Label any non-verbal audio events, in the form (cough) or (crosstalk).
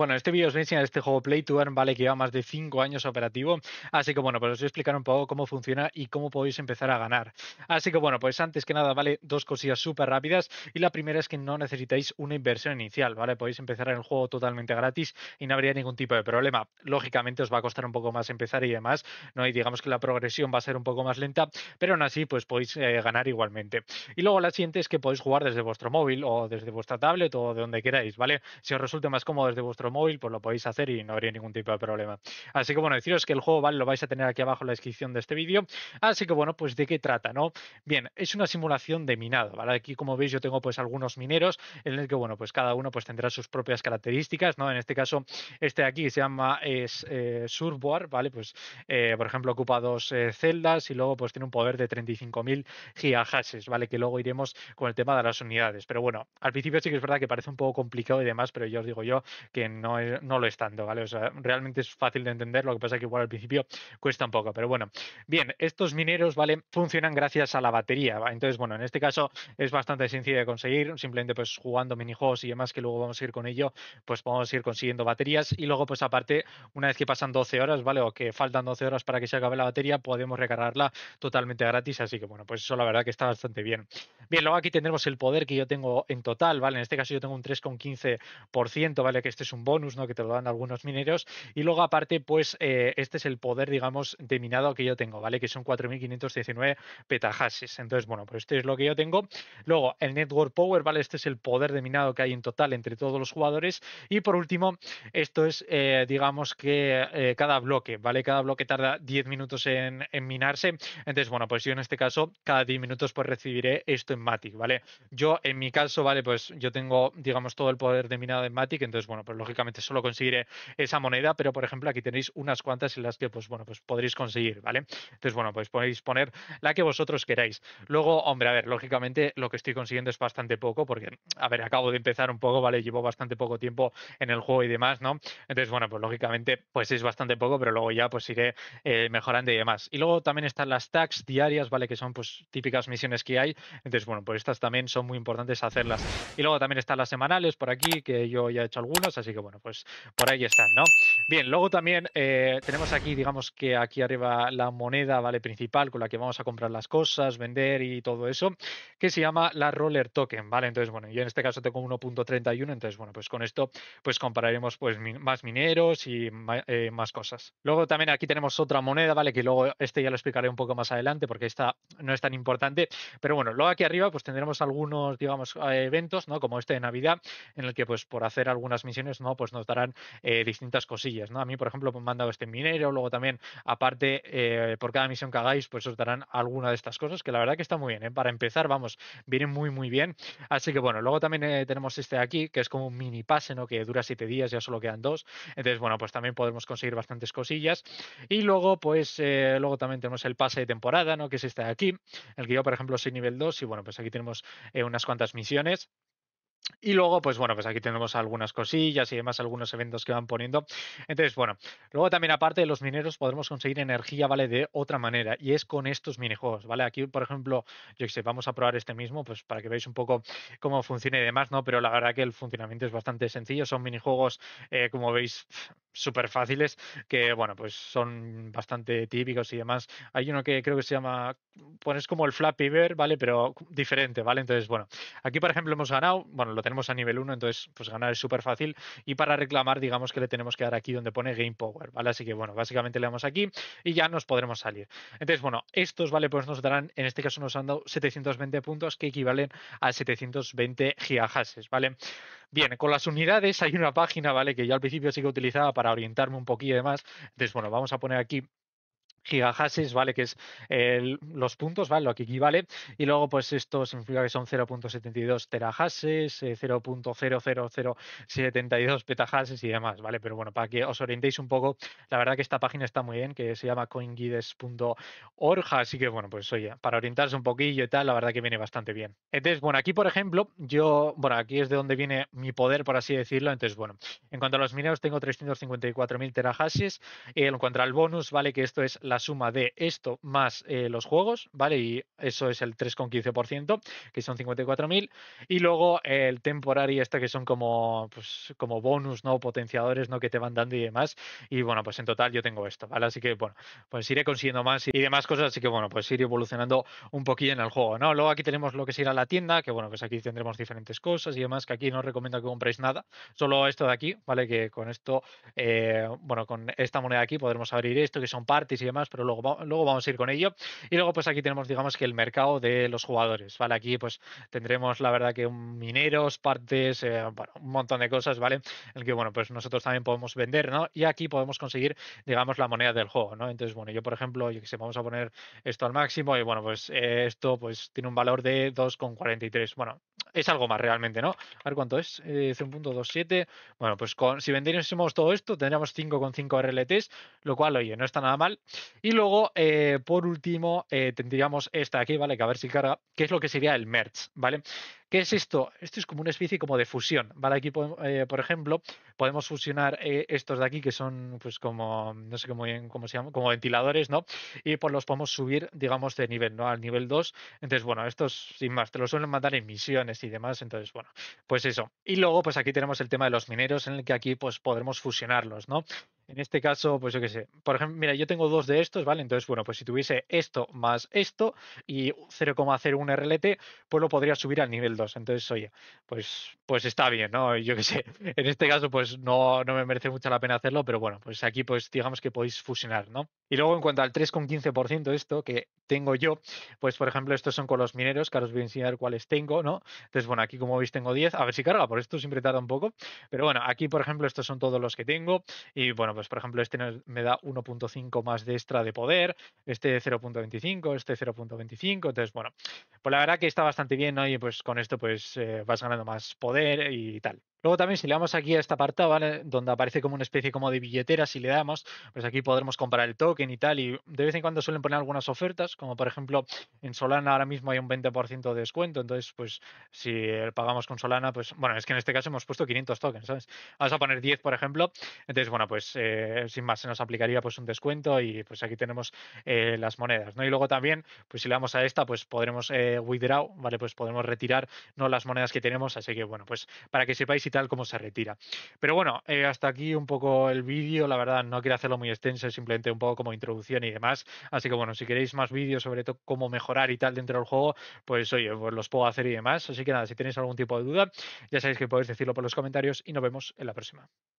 Bueno, este vídeo os voy a enseñar este juego Play to Earn, vale, que lleva más de 5 años operativo. Así que bueno, pues os voy a explicar un poco cómo funciona y cómo podéis empezar a ganar. Así que bueno, pues antes que nada, vale, dos cosillas súper rápidas. Y la primera es que no necesitáis una inversión inicial, ¿vale? Podéis empezar el juego totalmente gratis y no habría ningún tipo de problema. Lógicamente os va a costar un poco más empezar y demás, ¿no? Y digamos que la progresión va a ser un poco más lenta, pero aún así, pues podéis eh, ganar igualmente. Y luego la siguiente es que podéis jugar desde vuestro móvil o desde vuestra tablet o de donde queráis, ¿vale? Si os resulta más cómodo desde vuestro móvil, pues lo podéis hacer y no habría ningún tipo de problema. Así que bueno, deciros que el juego ¿vale? lo vais a tener aquí abajo en la descripción de este vídeo. Así que bueno, pues de qué trata, ¿no? Bien, es una simulación de minado, ¿vale? Aquí como veis yo tengo pues algunos mineros en el que bueno, pues cada uno pues tendrá sus propias características, ¿no? En este caso, este de aquí se llama es, eh, Surboard, ¿vale? Pues eh, por ejemplo ocupa dos eh, celdas y luego pues tiene un poder de 35.000 gigahashes, ¿vale? Que luego iremos con el tema de las unidades. Pero bueno, al principio sí que es verdad que parece un poco complicado y demás, pero yo os digo yo que en no, no lo es tanto, ¿vale? O sea, realmente es fácil de entender, lo que pasa que igual al principio cuesta un poco, pero bueno. Bien, estos mineros, ¿vale? Funcionan gracias a la batería, Entonces, bueno, en este caso es bastante sencillo de conseguir, simplemente pues jugando minijuegos y demás, que luego vamos a ir con ello, pues vamos a ir consiguiendo baterías y luego pues aparte, una vez que pasan 12 horas, ¿vale? O que faltan 12 horas para que se acabe la batería, podemos recargarla totalmente gratis, así que bueno, pues eso la verdad que está bastante bien. Bien, luego aquí tendremos el poder que yo tengo en total, ¿vale? En este caso yo tengo un 3,15%, ¿vale? Que este es un bonus, ¿no? Que te lo dan algunos mineros. Y luego, aparte, pues eh, este es el poder, digamos, de minado que yo tengo, ¿vale? Que son 4.519 petajases Entonces, bueno, pues esto es lo que yo tengo. Luego, el Network Power, ¿vale? Este es el poder de minado que hay en total entre todos los jugadores. Y por último, esto es, eh, digamos que eh, cada bloque, ¿vale? Cada bloque tarda 10 minutos en, en, minarse. Entonces, bueno, pues yo en este caso, cada 10 minutos, pues recibiré esto en Matic, ¿vale? Yo, en mi caso, ¿vale? Pues yo tengo, digamos, todo el poder de minado en Matic. Entonces, bueno, pues lo lógicamente solo conseguiré esa moneda, pero por ejemplo aquí tenéis unas cuantas en las que pues bueno, pues podréis conseguir, ¿vale? Entonces, bueno, pues podéis poner la que vosotros queráis. Luego, hombre, a ver, lógicamente lo que estoy consiguiendo es bastante poco porque, a ver, acabo de empezar un poco, ¿vale? Llevo bastante poco tiempo en el juego y demás, ¿no? Entonces, bueno, pues lógicamente pues es bastante poco, pero luego ya pues iré eh, mejorando y demás. Y luego también están las tags diarias, ¿vale? Que son pues típicas misiones que hay. Entonces, bueno, pues estas también son muy importantes hacerlas. Y luego también están las semanales por aquí, que yo ya he hecho algunas, así que bueno, pues por ahí están, ¿no? Bien, luego también eh, tenemos aquí, digamos que aquí arriba la moneda, ¿vale? Principal con la que vamos a comprar las cosas, vender y todo eso, que se llama la Roller Token, ¿vale? Entonces, bueno, yo en este caso tengo 1.31, entonces, bueno, pues con esto pues compararemos pues más mineros y eh, más cosas. Luego también aquí tenemos otra moneda, ¿vale? Que luego este ya lo explicaré un poco más adelante porque esta no es tan importante, pero bueno, luego aquí arriba pues tendremos algunos, digamos, eh, eventos, ¿no? Como este de Navidad, en el que pues por hacer algunas misiones, ¿no? Pues nos darán eh, distintas cosillas, ¿no? A mí, por ejemplo, me han dado este minero, luego también, aparte, eh, por cada misión que hagáis, pues os darán alguna de estas cosas, que la verdad que está muy bien, ¿eh? Para empezar, vamos, viene muy, muy bien. Así que bueno, luego también tenemos este de aquí, que es como un mini pase, ¿no? Que dura siete días, ya solo quedan dos. Entonces, bueno, pues también podemos conseguir bastantes cosillas. Y luego, pues, luego también tenemos el pase de temporada, ¿no? Que es este de aquí, el que yo, por ejemplo, soy nivel 2 y bueno, pues aquí tenemos unas cuantas misiones y luego, pues bueno, pues aquí tenemos algunas cosillas y demás, algunos eventos que van poniendo. Entonces, bueno, luego también aparte de los mineros podremos conseguir energía, ¿vale? De otra manera y es con estos minijuegos, ¿vale? Aquí, por ejemplo, yo que sé, vamos a probar este mismo, pues para que veáis un poco cómo funciona y demás, ¿no? Pero la verdad que el funcionamiento es bastante sencillo, son minijuegos, eh, como veis, súper (laughs) fáciles, que bueno, pues son bastante típicos y demás. Hay uno que creo que se llama, pues es como el Flappy Bear, ¿vale? Pero diferente, ¿vale? Entonces, bueno, aquí, por ejemplo, hemos ganado, bueno, lo tenemos a nivel 1, entonces pues ganar es súper fácil. Y para reclamar, digamos que le tenemos que dar aquí donde pone Game Power, ¿vale? Así que bueno, básicamente le damos aquí y ya nos podremos salir. Entonces, bueno, estos, ¿vale? Pues nos darán, en este caso nos han dado 720 puntos que equivalen a 720 gigahashes, ¿vale? Bien, con las unidades hay una página, ¿vale? Que yo al principio sí que utilizaba para orientarme un poquillo y demás. Entonces, bueno, vamos a poner aquí gigahashes, ¿vale? Que es los puntos, ¿vale? Lo que equivale. Y luego, pues esto significa que son 0.72 terahashes, 0.00072 petahashes y demás, ¿vale? Pero bueno, para que os orientéis un poco, la verdad que esta página está muy bien, que se llama coinguides.org, así que bueno, pues oye, para orientarse un poquillo y tal, la verdad que viene bastante bien. Entonces, bueno, aquí por ejemplo, yo, bueno, aquí es de donde viene mi poder, por así decirlo. Entonces, bueno, en cuanto a los mineros, tengo 354.000 terahashes. Eh, en cuanto al bonus, ¿vale? Que esto es la suma de esto más eh, los juegos, ¿vale? Y eso es el 3,15%, que son 54.000. Y luego el temporary, esta que son como, pues, como bonus, ¿no? Potenciadores, ¿no? Que te van dando y demás. Y bueno, pues en total yo tengo esto, ¿vale? Así que bueno, pues iré consiguiendo más y demás cosas. Así que bueno, pues iré evolucionando un poquillo en el juego, ¿no? Luego aquí tenemos lo que se ir a la tienda, que bueno, pues aquí tendremos diferentes cosas y demás, que aquí no os recomiendo que compréis nada, solo esto de aquí, ¿vale? Que con esto, eh, bueno, con esta moneda aquí podremos abrir esto, que son parties y demás pero luego, luego vamos a ir con ello. Y luego, pues aquí tenemos, digamos que el mercado de los jugadores, ¿vale? Aquí, pues tendremos, la verdad, que mineros, partes, eh, un montón de cosas, ¿vale? El que, bueno, pues nosotros también podemos vender, ¿no? Y aquí podemos conseguir, digamos, la moneda del juego, ¿no? Entonces, bueno, yo, por ejemplo, yo que sé, vamos a poner esto al máximo y, bueno, pues eh, esto, pues tiene un valor de 2,43. Bueno, es algo más realmente, ¿no? A ver cuánto es, eh, 1.27. Bueno, pues con, si vendiésemos todo esto, tendríamos 5,5 RLTs, lo cual, oye, no está nada mal. Y luego, eh, por último, eh, tendríamos esta aquí, ¿vale? Que a ver si carga, que es lo que sería el merch ¿vale? ¿Qué es esto? Esto es como una especie como de fusión, ¿vale? Aquí, eh, por ejemplo, podemos fusionar eh, estos de aquí que son, pues, como, no sé cómo, cómo se llaman, como ventiladores, ¿no? Y pues los podemos subir, digamos, de nivel, ¿no? Al nivel 2. Entonces, bueno, estos, sin más, te los suelen mandar en misiones y demás. Entonces, bueno, pues eso. Y luego, pues aquí tenemos el tema de los mineros en el que aquí, pues, podremos fusionarlos, ¿no? En este caso, pues yo qué sé. Por ejemplo, mira, yo tengo dos de estos, ¿vale? Entonces, bueno, pues si tuviese esto más esto y 0,01 RLT, pues lo podría subir al nivel 2. Entonces, oye, pues, pues está bien, ¿no? Yo qué sé. (laughs) En este caso, pues no, no me merece mucha la pena hacerlo, pero bueno, pues aquí, pues digamos que podéis fusionar, ¿no? Y luego, en cuanto al 3,15% esto que tengo yo, pues por ejemplo, estos son con los mineros, que ahora os voy a enseñar cuáles tengo, ¿no? Entonces, bueno, aquí como veis tengo 10. A ver si carga, por esto siempre tarda un poco. Pero bueno, aquí, por ejemplo, estos son todos los que tengo. Y bueno, pues pues, por ejemplo este me da 1.5 más de extra de poder, este 0.25, este 0.25, entonces bueno, pues la verdad que está bastante bien, ¿no? Y pues con esto pues eh, vas ganando más poder y tal. Luego también si le damos aquí a esta parte, ¿vale? Donde aparece como una especie como de billetera, si le damos, pues aquí podremos comprar el token y tal. Y de vez en cuando suelen poner algunas ofertas, como por ejemplo en Solana ahora mismo hay un 20% de descuento. Entonces, pues si pagamos con Solana, pues bueno, es que en este caso hemos puesto 500 tokens, ¿sabes? Vamos a poner 10, por ejemplo. Entonces, bueno, pues eh, sin más se nos aplicaría pues un descuento y pues aquí tenemos eh, las monedas, ¿no? Y luego también, pues si le damos a esta, pues podremos eh, withdraw, ¿vale? Pues podemos retirar, ¿no? Las monedas que tenemos, así que bueno, pues para que sepáis y tal cómo se retira. Pero bueno, hasta aquí un poco el vídeo, la verdad no quiero hacerlo muy extenso, simplemente un poco como introducción y demás, así que bueno, si queréis más vídeos sobre todo cómo mejorar y tal dentro del juego, pues oye, pues los puedo hacer y demás, así que nada, si tenéis algún tipo de duda, ya sabéis que podéis decirlo por los comentarios y nos vemos en la próxima.